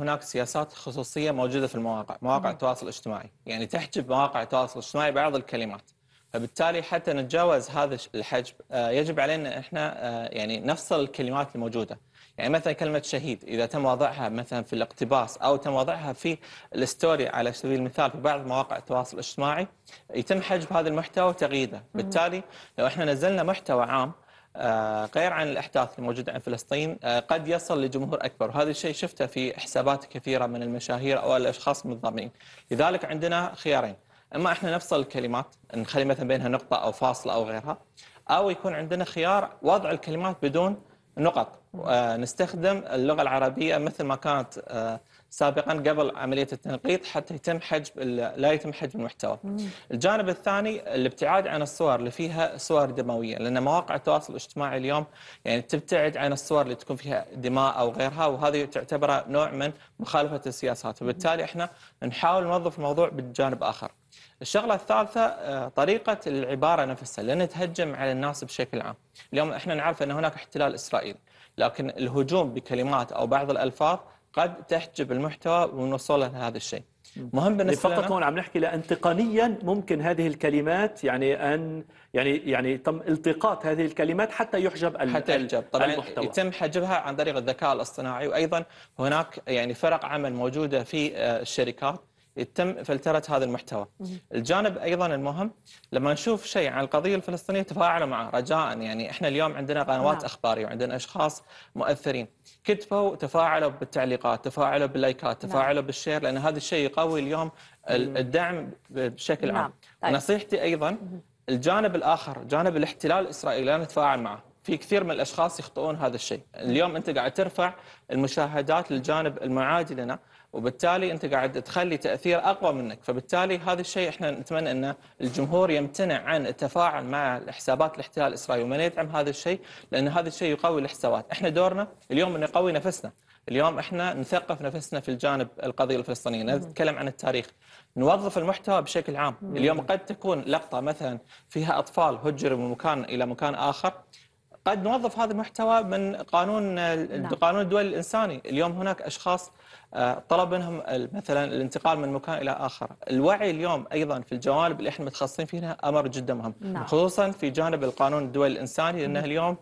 هناك سياسات خصوصيه موجوده في المواقع، مواقع التواصل الاجتماعي، يعني تحجب مواقع التواصل الاجتماعي بعض الكلمات. فبالتالي حتى نتجاوز هذا الحجب آه، يجب علينا احنا آه، يعني نفصل الكلمات الموجوده. يعني مثلا كلمه شهيد اذا تم وضعها مثلا في الاقتباس او تم وضعها في الستوري على سبيل المثال في بعض مواقع التواصل الاجتماعي يتم حجب هذا المحتوى وتغييده، بالتالي لو احنا نزلنا محتوى عام آه، غير عن الاحداث الموجوده عن فلسطين آه، قد يصل لجمهور اكبر وهذا الشيء شفته في حسابات كثيره من المشاهير او الاشخاص المنظمين لذلك عندنا خيارين اما احنا نفصل الكلمات نخلي مثلا بينها نقطه او فاصله او غيرها او يكون عندنا خيار وضع الكلمات بدون نقط ونستخدم اللغه العربيه مثل ما كانت آه، سابقا قبل عمليه التنقيط حتى يتم حجب لا يتم حجب المحتوى. الجانب الثاني الابتعاد عن الصور اللي فيها صور دمويه لان مواقع التواصل الاجتماعي اليوم يعني تبتعد عن الصور اللي تكون فيها دماء او غيرها وهذه تعتبر نوع من مخالفه السياسات وبالتالي احنا نحاول نوظف الموضوع بجانب اخر. الشغله الثالثه آه، طريقه العباره نفسها لان تهجم على الناس بشكل عام اليوم احنا نعرف ان هناك احتلال اسرائيلي لكن الهجوم بكلمات او بعض الالفاظ قد تحجب المحتوى من وصوله لهذا الشيء مهم بالنسبه فقط هون عم نحكي لان تقنيا ممكن هذه الكلمات يعني ان يعني يعني تم التقاط هذه الكلمات حتى يحجب حتى يحجب طبعا المحتوى. يتم حجبها عن طريق الذكاء الاصطناعي وايضا هناك يعني فرق عمل موجوده في آه، الشركات يتم فلتره هذا المحتوى. الجانب ايضا المهم لما نشوف شيء عن القضيه الفلسطينيه تفاعلوا معه رجاء يعني احنا اليوم عندنا قنوات نعم. اخباريه وعندنا اشخاص مؤثرين كتبوا تفاعلوا بالتعليقات، تفاعلوا باللايكات، نعم. تفاعلوا نعم. بالشير لان هذا الشيء يقوي اليوم الدعم بشكل نعم. عام. طيب. نصيحتي ايضا الجانب الاخر جانب الاحتلال الاسرائيلي لا نتفاعل معه. في كثير من الاشخاص يخطئون هذا الشيء، اليوم انت قاعد ترفع المشاهدات للجانب المعادي لنا وبالتالي انت قاعد تخلي تاثير اقوى منك، فبالتالي هذا الشيء احنا نتمنى ان الجمهور يمتنع عن التفاعل مع حسابات الاحتلال الاسرائيلي ومن يدعم هذا الشيء لان هذا الشيء يقوي الحسابات، احنا دورنا اليوم ان نقوي نفسنا، اليوم احنا نثقف نفسنا في الجانب القضيه الفلسطينيه، نتكلم عن التاريخ، نوظف المحتوى بشكل عام، اليوم قد تكون لقطه مثلا فيها اطفال هجروا من مكان الى مكان اخر قد نوظف هذا المحتوى من قانون نعم. قانون الدول الانساني، اليوم هناك اشخاص آه، طلب منهم مثلا الانتقال من مكان الى اخر، الوعي اليوم ايضا في الجوانب اللي احنا متخصصين فيها امر جدا مهم، نعم. خصوصا في جانب القانون الدولي الانساني لانه اليوم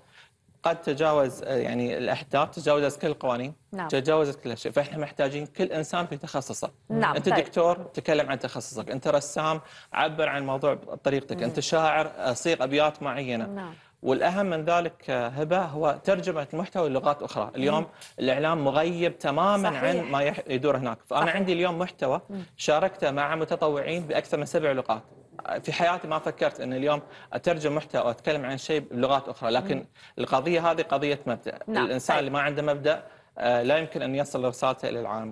قد تجاوز آه، يعني الاحداث تجاوزت كل القوانين نعم. تجاوزت كل شيء فاحنا محتاجين كل انسان في تخصصه نعم. طيب. انت طيب. دكتور تكلم عن تخصصك انت رسام عبر عن الموضوع بطريقتك انت شاعر آه، صيغ ابيات معينه نعم. والاهم من ذلك آه، هبه هو ترجمه المحتوى للغات اخرى، اليوم الاعلام مغيب تماما صحيح. عن ما يدور هناك، فانا صحيح. عندي اليوم محتوى شاركته مع متطوعين باكثر من سبع لغات، آه، في حياتي ما فكرت ان اليوم اترجم محتوى واتكلم عن شيء بلغات اخرى، لكن مم. القضيه هذه قضيه مبدا، نعم. الانسان طيب. اللي ما عنده مبدا آه، لا يمكن ان يصل رسالته الى العالم